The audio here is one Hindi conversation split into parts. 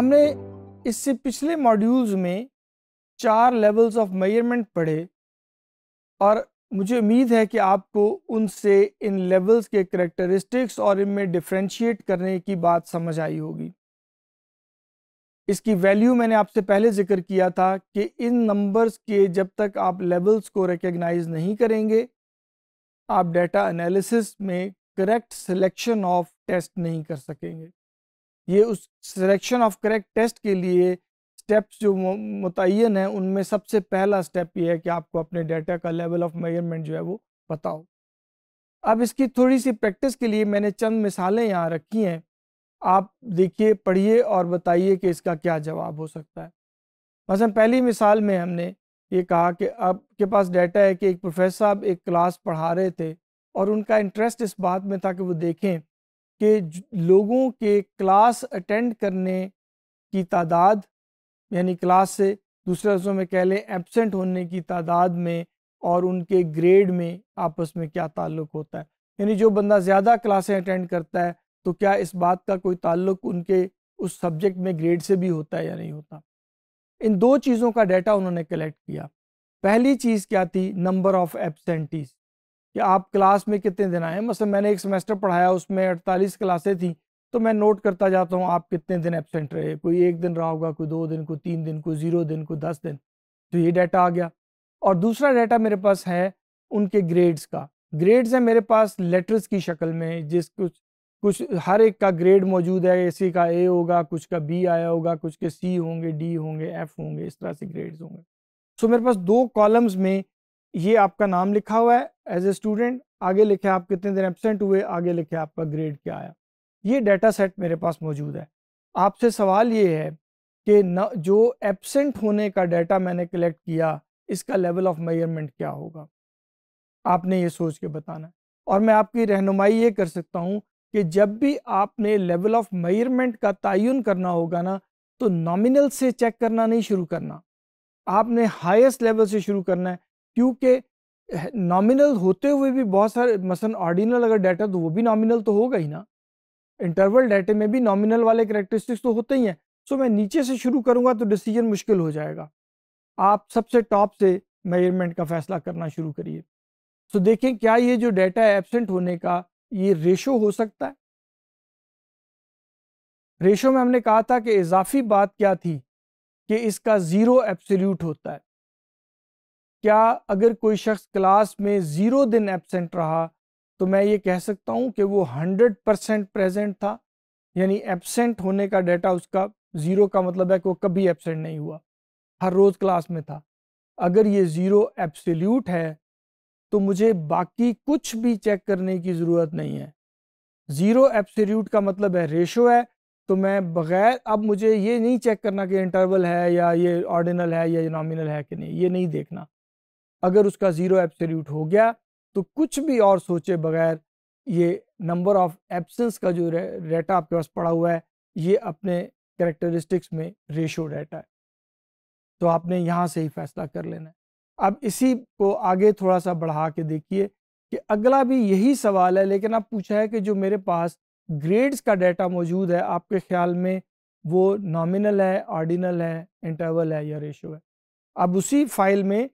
हमने इससे पिछले मॉड्यूल्स में चार लेवल्स ऑफ मेजरमेंट पढ़े और मुझे उम्मीद है कि आपको उनसे इन लेवल्स के करेक्टरिस्टिक्स और इनमें डिफ्रेंशिएट करने की बात समझ आई होगी इसकी वैल्यू मैंने आपसे पहले जिक्र किया था कि इन नंबर्स के जब तक आप लेवल्स को रिकग्नाइज नहीं करेंगे आप डेटा एनालिसिस में करेक्ट सिलेक्शन ऑफ टेस्ट नहीं कर सकेंगे ये उस सिलेक्शन ऑफ करेक्ट टेस्ट के लिए स्टेप्स जो मुतन है उनमें सबसे पहला स्टेप ये है कि आपको अपने डाटा का लेवल ऑफ मेजरमेंट जो है वो बताओ अब इसकी थोड़ी सी प्रैक्टिस के लिए मैंने चंद मिसालें यहाँ रखी हैं आप देखिए पढ़िए और बताइए कि इसका क्या जवाब हो सकता है मसलन पहली मिसाल में हमने ये कहा कि आपके पास डाटा है कि एक प्रोफेसर साहब एक क्लास पढ़ा रहे थे और उनका इंटरेस्ट इस बात में था कि वो देखें कि लोगों के क्लास अटेंड करने की तादाद यानी क्लास से दूसरे लफ्ज़ों में कह लें एबसेंट होने की तादाद में और उनके ग्रेड में आपस में क्या ताल्लुक़ होता है यानी जो बंदा ज़्यादा क्लासें अटेंड करता है तो क्या इस बात का कोई ताल्लुक उनके उस सब्जेक्ट में ग्रेड से भी होता है या नहीं होता इन दो चीज़ों का डाटा उन्होंने कलेक्ट किया पहली चीज़ क्या थी नंबर ऑफ़ एबसेंटीज़ कि आप क्लास में कितने दिन आए मतलब मैंने एक सेमेस्टर पढ़ाया उसमें अड़तालीस क्लासें थी तो मैं नोट करता जाता हूँ आप कितने दिन एबसेंट रहे कोई एक दिन रहा होगा कोई दो दिन कोई तीन दिन कोई ज़ीरो दिन कोई दस दिन तो ये डाटा आ गया और दूसरा डाटा मेरे पास है उनके ग्रेड्स का ग्रेड्स है मेरे पास लेटर्स की शक्ल में जिस कुछ कुछ हर एक का ग्रेड मौजूद है इसी का ए होगा कुछ का बी आया होगा कुछ के सी होंगे डी होंगे एफ होंगे इस तरह से ग्रेड्स होंगे सो मेरे पास दो कॉलम्स में ये आपका नाम लिखा हुआ है एज ए स्टूडेंट आगे लिखे आप कितने दिन एबसेंट हुए आगे लिखे आपका ग्रेड क्या आया ये डाटा सेट मेरे पास मौजूद है आपसे सवाल ये है कि न जो एबसेंट होने का डाटा मैंने कलेक्ट किया इसका लेवल ऑफ मेजरमेंट क्या होगा आपने ये सोच के बताना है और मैं आपकी रहनुमाई ये कर सकता हूँ कि जब भी आपने लेवल ऑफ मेजरमेंट का तयन करना होगा ना तो नॉमिनल से चेक करना नहीं शुरू करना आपने हाईएस्ट लेवल से शुरू करना है क्योंकि नॉमिनल होते हुए भी बहुत सारे मसलन ऑर्डिनल अगर डाटा तो वो भी नॉमिनल तो होगा ही ना इंटरवल डाटे में भी नॉमिनल वाले करेक्टरिस्टिक्स तो होते ही हैं सो मैं नीचे से शुरू करूंगा तो डिसीजन मुश्किल हो जाएगा आप सबसे टॉप से मेजरमेंट का फैसला करना शुरू करिए सो देखें क्या ये जो डाटा है एबसेंट होने का ये रेशो हो सकता है रेशो में हमने कहा था कि इजाफी बात क्या थी कि इसका ज़ीरो एब्सोल्यूट होता है क्या अगर कोई शख्स क्लास में ज़ीरो दिन एबसेंट रहा तो मैं ये कह सकता हूँ कि वो हंड्रेड परसेंट प्रेजेंट था यानी एबसेंट होने का डाटा उसका ज़ीरो का मतलब है कि वो कभी एबसेंट नहीं हुआ हर रोज़ क्लास में था अगर ये ज़ीरो एब्सोल्यूट है तो मुझे बाकी कुछ भी चेक करने की ज़रूरत नहीं है ज़ीरो एब्सोल्यूट का मतलब है रेशो है तो मैं बग़ैर अब मुझे ये नहीं चेक करना कि इंटरवल है या ये ऑर्डिनल है या नॉमिनल है कि नहीं ये नहीं देखना अगर उसका ज़ीरो एब्सोल्यूट हो गया तो कुछ भी और सोचे बगैर ये नंबर ऑफ एब्सेंस का जो डेटा आपके पास पड़ा हुआ है ये अपने करेक्टरिस्टिक्स में रेशो डेटा है तो आपने यहाँ से ही फैसला कर लेना है अब इसी को आगे थोड़ा सा बढ़ा के देखिए कि अगला भी यही सवाल है लेकिन आप पूछा है कि जो मेरे पास ग्रेड्स का डाटा मौजूद है आपके ख्याल में वो नॉमिनल है ऑर्डिनल है इंटरवल है या रेशो है अब उसी फाइल में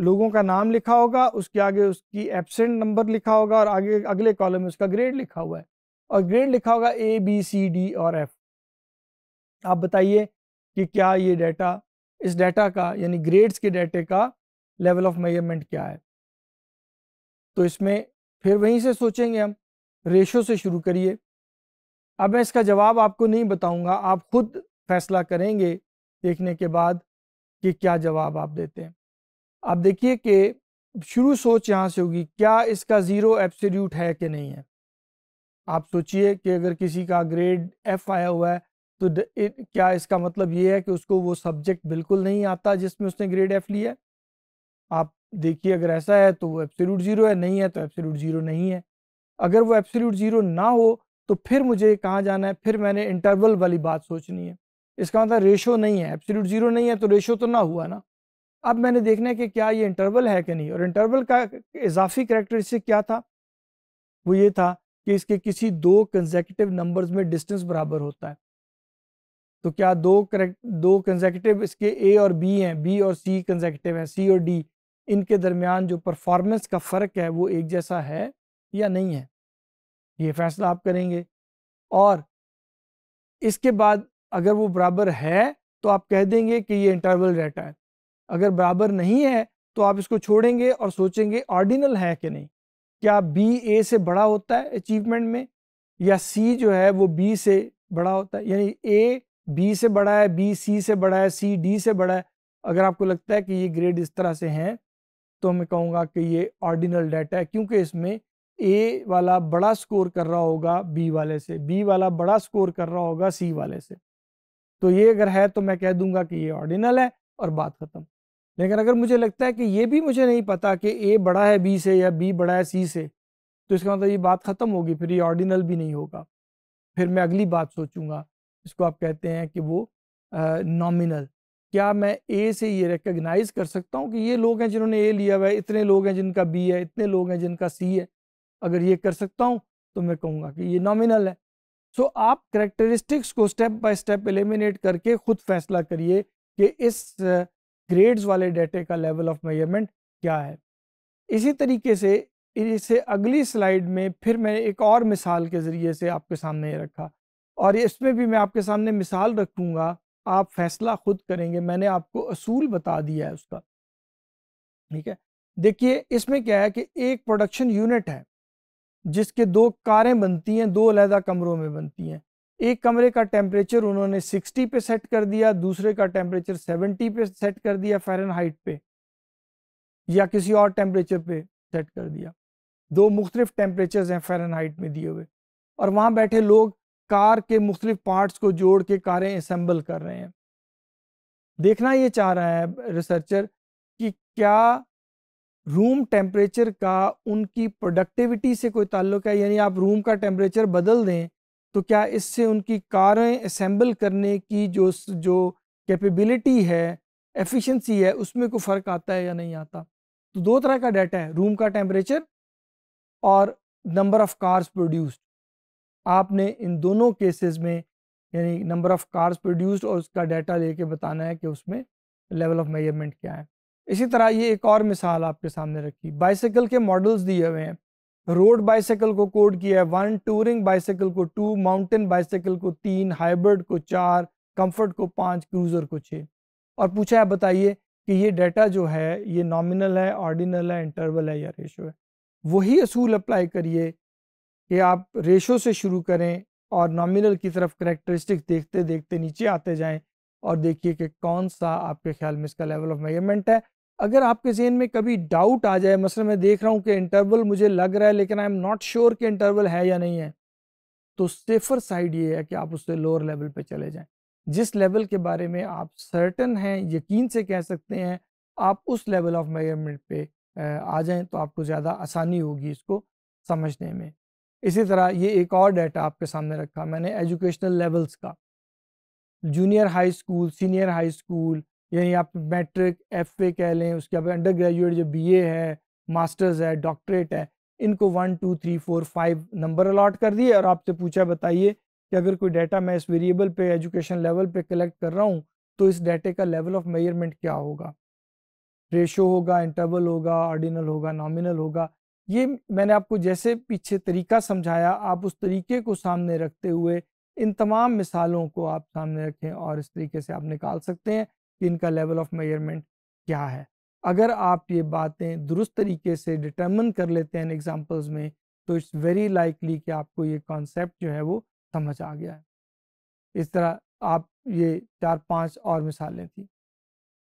लोगों का नाम लिखा होगा उसके आगे उसकी एबसेंट नंबर लिखा होगा और आगे अगले कॉलम में उसका ग्रेड लिखा हुआ है और ग्रेड लिखा होगा ए बी सी डी और एफ आप बताइए कि क्या ये डाटा इस डाटा का यानी ग्रेड्स के डाटे का लेवल ऑफ मेजरमेंट क्या है तो इसमें फिर वहीं से सोचेंगे हम रेशो से शुरू करिए अब मैं इसका जवाब आपको नहीं बताऊंगा आप खुद फैसला करेंगे देखने के बाद कि क्या जवाब आप देते हैं आप देखिए कि शुरू सोच यहाँ से होगी क्या इसका ज़ीरो एब्सोल्यूट है कि नहीं है आप सोचिए कि अगर किसी का ग्रेड एफ आया हुआ है तो क्या इसका मतलब ये है कि उसको वो सब्जेक्ट बिल्कुल नहीं आता जिसमें उसने ग्रेड एफ लिया आप देखिए अगर ऐसा है तो वो एब्सोल्यूट ज़ीरो है नहीं है तो एब्सोल्यूट ज़ीरो नहीं है अगर वो एब्सोल्यूट ज़ीरो ना हो तो फिर मुझे कहाँ जाना है फिर मैंने इंटरवल वाली बात सोचनी है इसका मतलब रेशो नहीं है एब्सोल्यूट ज़ीरो नहीं है तो रेशो तो ना हुआ ना अब मैंने देखना है कि क्या ये इंटरवल है कि नहीं और इंटरवल का इजाफी करेक्टर इससे क्या था वो ये था कि इसके किसी दो कंजेकटिव नंबर्स में डिस्टेंस बराबर होता है तो क्या दो करेक्ट दो कंजेकटिव इसके ए और बी हैं बी और सी कंजेकटिव हैं सी और डी इनके दरमियान जो परफॉर्मेंस का फ़र्क है वो एक जैसा है या नहीं है ये फैसला आप करेंगे और इसके बाद अगर वो बराबर है तो आप कह देंगे कि ये इंटरवल डाटा है अगर बराबर नहीं है तो आप इसको छोड़ेंगे और सोचेंगे ऑर्डिनल है कि नहीं क्या बी ए से बड़ा होता है अचीवमेंट में या सी जो है वो बी से बड़ा होता है यानी ए बी से बड़ा है बी सी से बड़ा है सी डी से बड़ा है अगर आपको लगता है कि ये ग्रेड इस तरह से हैं तो मैं कहूँगा कि ये ऑर्डिनल डाटा है क्योंकि इसमें ए वाला बड़ा स्कोर कर रहा होगा बी वाले से बी वाला बड़ा स्कोर कर रहा होगा सी वाले से तो ये अगर है तो मैं कह दूंगा कि ये ऑर्डिनल है और बात ख़त्म लेकिन अगर मुझे लगता है कि ये भी मुझे नहीं पता कि ए बड़ा है बी से या बी बड़ा है सी से तो इसका मतलब ये बात ख़त्म होगी फिर ये ऑर्डिनल भी नहीं होगा फिर मैं अगली बात सोचूंगा इसको आप कहते हैं कि वो नॉमिनल क्या मैं ए से ये रिकग्नाइज कर सकता हूँ कि ये लोग हैं जिन्होंने ए लिया हुआ है इतने लोग हैं जिनका बी है इतने लोग हैं जिनका सी है अगर ये कर सकता हूँ तो मैं कहूँगा कि ये नॉमिनल है सो so, आप करेक्टरिस्टिक्स को स्टेप बाय स्टेप एलिमिनेट करके ख़ुद फैसला करिए कि इस ग्रेड्स वाले डेटे का लेवल ऑफ मेजरमेंट क्या है इसी तरीके से इसे अगली स्लाइड में फिर मैंने एक और मिसाल के ज़रिए से आपके सामने रखा और इसमें भी मैं आपके सामने मिसाल रखूँगा आप फैसला खुद करेंगे मैंने आपको असूल बता दिया है उसका ठीक है देखिए इसमें क्या है कि एक प्रोडक्शन यूनिट है जिसके दो कारें बनती हैं दो अलहदा कमरों में बनती हैं एक कमरे का टेम्परेचर उन्होंने 60 पे सेट कर दिया दूसरे का टेम्परेचर 70 पे सेट कर दिया फेरन पे या किसी और टेम्परेचर पे सेट कर दिया दो मुख्तलिफ टेम्परेचर हैं फेरन में दिए हुए और वहाँ बैठे लोग कार के मुख्तलिफ पार्ट्स को जोड़ के कारें असम्बल कर रहे हैं देखना ये चाह रहा है रिसर्चर कि क्या रूम टेम्परेचर का उनकी प्रोडक्टिविटी से कोई ताल्लुक है यानी आप रूम का टेम्परेचर बदल दें तो क्या इससे उनकी कारें असम्बल करने की जो जो कैपेबिलिटी है एफिशिएंसी है उसमें कोई फ़र्क आता है या नहीं आता तो दो तरह का डाटा है रूम का टेम्परेचर और नंबर ऑफ़ कार्स प्रोड्यूस्ड आपने इन दोनों केसेस में यानी नंबर ऑफ़ कार्स प्रोड्यूस्ड और उसका डाटा लेके बताना है कि उसमें लेवल ऑफ मेजरमेंट क्या है इसी तरह ये एक और मिसाल आपके सामने रखी बाइसाइकिल के मॉडल्स दिए हुए हैं रोड बाइसाइकिल को कोड किया है वन टूरिंग बाइसाइकिल को टू माउंटेन बाइसाइकिल को तीन हाइब्रिड को चार कंफर्ट को पाँच क्रूज़र को छः और पूछा है बताइए कि ये डाटा जो है ये नॉमिनल है ऑर्डिनल है इंटरवल है या रेशो है वही असूल अप्लाई करिए कि आप रेशो से शुरू करें और नॉमिनल की तरफ करेक्टरिस्टिक देखते देखते नीचे आते जाएं और देखिए कि कौन सा आपके ख्याल में इसका लेवल ऑफ मेजरमेंट है अगर आपके जहन में कभी डाउट आ जाए मसल मैं देख रहा हूँ कि इंटरवल मुझे लग रहा है लेकिन आई एम नॉट श्योर कि इंटरवल है या नहीं है तो सेफर साइड ये है कि आप उससे लोअर लेवल पे चले जाएं जिस लेवल के बारे में आप सर्टन हैं यकीन से कह सकते हैं आप उस लेवल ऑफ मेजरमेंट पे आ जाएं तो आपको ज़्यादा आसानी होगी इसको समझने में इसी तरह ये एक और डाटा आपके सामने रखा मैंने एजुकेशनल लेवल्स का junior high school senior high school यानी आप मैट्रिक एफ ए कह लें उसके बाद अंडर ग्रेजुएट जो बी ए है मास्टर्स है डॉक्टरेट है इनको one two three four five number allot कर दिए और आपसे पूछा बताइए कि अगर कोई डाटा मैं इस वेरिएबल पे एजुकेशन लेवल पे कलेक्ट कर रहा हूँ तो इस डाटे का लेवल ऑफ मेजरमेंट क्या होगा रेशो होगा इंटरवल होगा ऑर्डिनल होगा नॉमिनल होगा ये मैंने आपको जैसे पीछे तरीका समझाया आप उस तरीके को सामने रखते हुए इन तमाम मिसालों को आप सामने रखें और इस तरीके से आप निकाल सकते हैं कि इनका लेवल ऑफ मेजरमेंट क्या है अगर आप ये बातें दुरुस्त तरीके से डिटर्मन कर लेते हैं एग्जाम्पल्स में तो इट्स वेरी लाइकली कि आपको ये कॉन्सेप्ट जो है वो समझ आ गया है इस तरह आप ये चार पांच और मिसालें थी